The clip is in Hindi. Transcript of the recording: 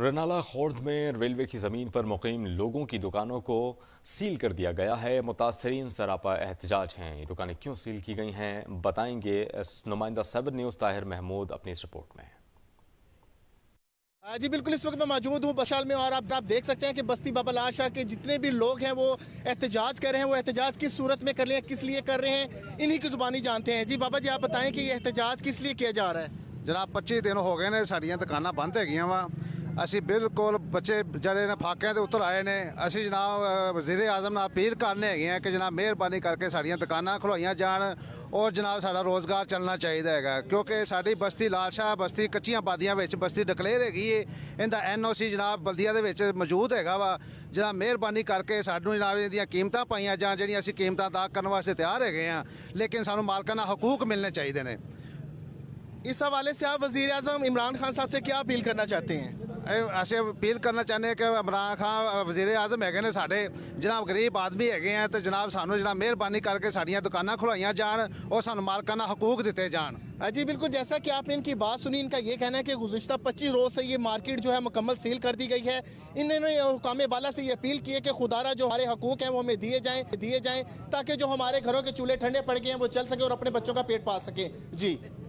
रनाला खोर्द में रेलवे की ज़मीन पर मुकम लोगों की दुकानों को सील कर दिया गया है मुतासरीन सरापा एहतजाज हैं ये दुकानें क्यों सील की गई हैं बताएंगे नुमाइंदा सबर न्यूज़ ताहिर महमूद अपनी इस रिपोर्ट में जी बिल्कुल इस वक्त मैं मौजूद हूँ बशाल में और आप आप देख सकते हैं कि बस्ती बाबा लाशा के जितने भी लोग हैं वो एहतजाज कर रहे हैं वो एहतजाज किस सूरत में कर रहे हैं किस लिए कर रहे हैं इन्हीं की ज़ुबानी जानते हैं जी बाबा जी आप बताएं कि ये एहतजाज किस लिए किया जा रहा है जनाब पच्चीस दिन हो गए ना साड़ियाँ दुकाना बंद है वहाँ ਅਸੀਂ ਬਿਲਕੁਲ ਬੱਚੇ ਜਿਹੜੇ ਨੇ ਫਾਕਿਆਂ ਤੇ ਉਤਰ ਆਏ ਨੇ ਅਸੀਂ ਜਨਾਬ ਵਜ਼ੀਰ ਆਜ਼ਮ ਨਾਲ ਅਪੀਲ ਕਰਨੇ ਹੈਗੇ ਆ ਕਿ ਜਨਾਬ ਮਿਹਰਬਾਨੀ ਕਰਕੇ ਸਾਡੀਆਂ ਦੁਕਾਨਾਂ ਖੁਲਾਈਆਂ ਜਾਣ ਔਰ ਜਨਾਬ ਸਾਡਾ ਰੋਜ਼ਗਾਰ ਚੱਲਣਾ ਚਾਹੀਦਾ ਹੈਗਾ ਕਿਉਂਕਿ ਸਾਡੀ ਬਸਤੀ ਲਾਲਸ਼ਾ ਬਸਤੀ ਕੱਚੀਆਂ ਬਾਦੀਆਂ ਵਿੱਚ ਬਸਤੀ ਡਿਕਲੇਅਰ ਹੈਗੀ ਏ ਇਹਦਾ ਐਨਓਸੀ ਜਨਾਬ ਬਲਦੀਆ ਦੇ ਵਿੱਚ ਮੌਜੂਦ ਹੈਗਾ ਵਾ ਜਨਾਬ ਮਿਹਰਬਾਨੀ ਕਰਕੇ ਸਾਨੂੰ ਜਨਾਬ ਇਹਦੀਆਂ ਕੀਮਤਾਂ ਪਾਈਆਂ ਜਾਂ ਜਿਹੜੀਆਂ ਅਸੀਂ ਕੀਮਤਾਂ ਦਾ ਕਰਨ ਵਾਸਤੇ ਤਿਆਰ ਹੈਗੇ ਆ ਲੇਕਿਨ ਸਾਨੂੰ ਮਾਲਕਾਂ ਦਾ ਹਕੂਕ ਮਿਲਨੇ ਚਾਹੀਦੇ ਨੇ ਇਸ ਹਵਾਲੇ ਸੇ ਆਪ ਵਜ਼ੀਰ अजम इमरान खान ਸਾਹਿਬ ਸੇ ਕੀ ਅਪੀਲ ਕਰਨਾ चाहते ਅਸੀਂ अपील करना चाहते कि इमरान खान वजीर आजम है साढ़े जनाब गरीब आदमी है तो जनाब सू जना मेहरबानी करके साड़िया दुकाना ਕਰਕੇ जा और सू ਜਾਣ हकूक दिते ਮਾਲਕਾਨਾ जी बिल्कुल जैसा कि आपने इनकी बात सुनी इनका ये कहना है कि गुजशत पच्चीस रोज़ से ये मार्केट जो है मुकम्मल सील कर दी गई है इन्होंने हुकाम बाला से ये अपील की है कि खुदारा जो हमारे हकूक हैं वो हमें दिए जाएँ दिए जाएँ ताकि जो हमारे घरों के चूल्हे ठंडे पड़ गए हैं वो चल सके और अपने बच्चों का पेट पाल सकें जी